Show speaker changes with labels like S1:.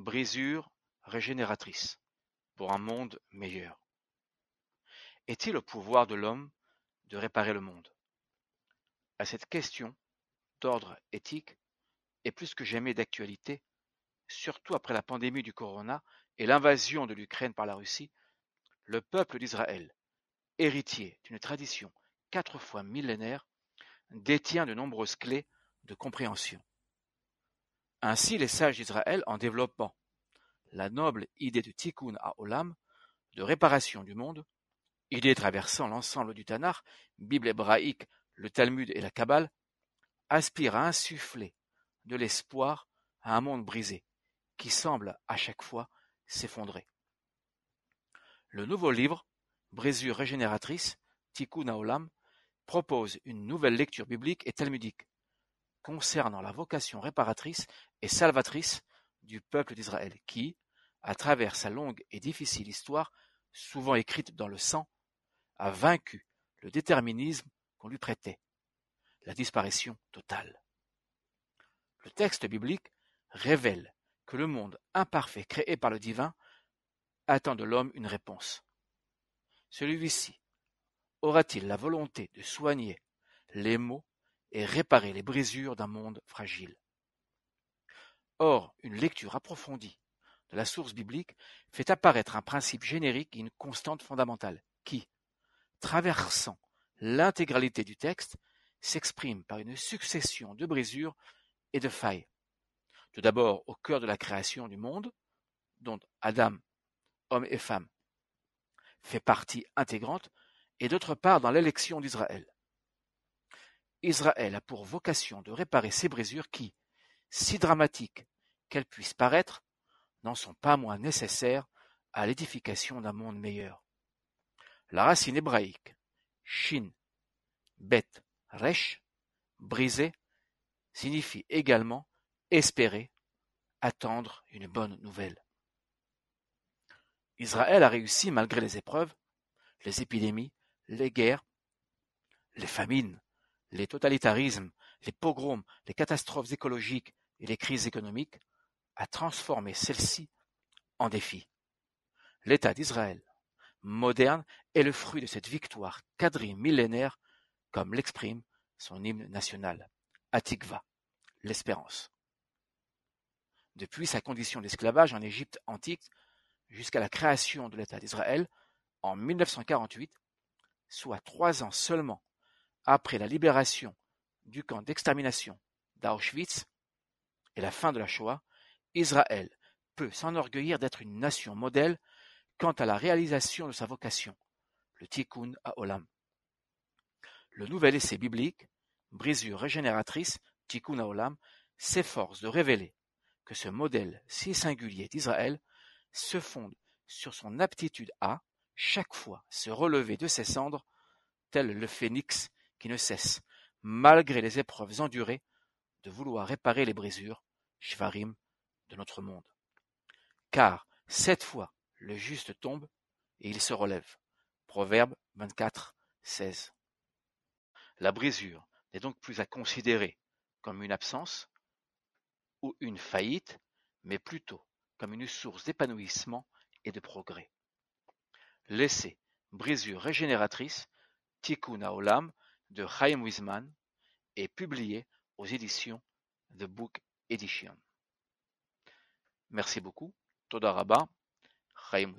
S1: brisure régénératrice, pour un monde meilleur. Est-il au pouvoir de l'homme de réparer le monde À cette question, d'ordre éthique, et plus que jamais d'actualité, surtout après la pandémie du corona et l'invasion de l'Ukraine par la Russie, le peuple d'Israël, héritier d'une tradition quatre fois millénaire, détient de nombreuses clés de compréhension. Ainsi les sages d'Israël en développant la noble idée de tikkun haolam, de réparation du monde, idée traversant l'ensemble du Tanakh, Bible hébraïque, le Talmud et la Kabbale, aspire à insuffler de l'espoir à un monde brisé, qui semble à chaque fois s'effondrer. Le nouveau livre, Brésure régénératrice, Tikkun Haolam, propose une nouvelle lecture biblique et talmudique, concernant la vocation réparatrice et salvatrice du peuple d'Israël qui, à travers sa longue et difficile histoire, souvent écrite dans le sang, a vaincu le déterminisme qu'on lui prêtait, la disparition totale. Le texte biblique révèle que le monde imparfait créé par le divin attend de l'homme une réponse. Celui-ci aura-t-il la volonté de soigner les maux et réparer les brisures d'un monde fragile. Or, une lecture approfondie de la source biblique fait apparaître un principe générique et une constante fondamentale qui, traversant l'intégralité du texte, s'exprime par une succession de brisures et de failles. Tout d'abord au cœur de la création du monde, dont Adam, homme et femme, fait partie intégrante, et d'autre part dans l'élection d'Israël. Israël a pour vocation de réparer ces brisures qui, si dramatiques qu'elles puissent paraître, n'en sont pas moins nécessaires à l'édification d'un monde meilleur. La racine hébraïque Shin, Bet, Resh, briser, signifie également espérer, attendre une bonne nouvelle. Israël a réussi malgré les épreuves, les épidémies, les guerres, les famines, les totalitarismes, les pogroms, les catastrophes écologiques et les crises économiques, a transformé celles-ci en défis. L'État d'Israël moderne est le fruit de cette victoire millénaire, comme l'exprime son hymne national, Atikva, l'espérance. Depuis sa condition d'esclavage en Égypte antique jusqu'à la création de l'État d'Israël en 1948, soit trois ans seulement après la libération du camp d'extermination d'Auschwitz et la fin de la Shoah, Israël peut s'enorgueillir d'être une nation modèle quant à la réalisation de sa vocation, le Tikkun ha-Olam. Le nouvel essai biblique, Brisure régénératrice, Tikkun ha-Olam, s'efforce de révéler que ce modèle si singulier d'Israël se fonde sur son aptitude à, chaque fois, se relever de ses cendres, tel le phénix qui ne cesse, malgré les épreuves endurées, de vouloir réparer les brisures, Shvarim, de notre monde. Car cette fois le juste tombe et il se relève. Proverbe 24, 16. La brisure n'est donc plus à considérer comme une absence ou une faillite, mais plutôt comme une source d'épanouissement et de progrès. Laissez brisure régénératrice, tikkun olam, de Chaim Weizmann et publié aux éditions The Book Edition. Merci beaucoup. Todaraba, Chaim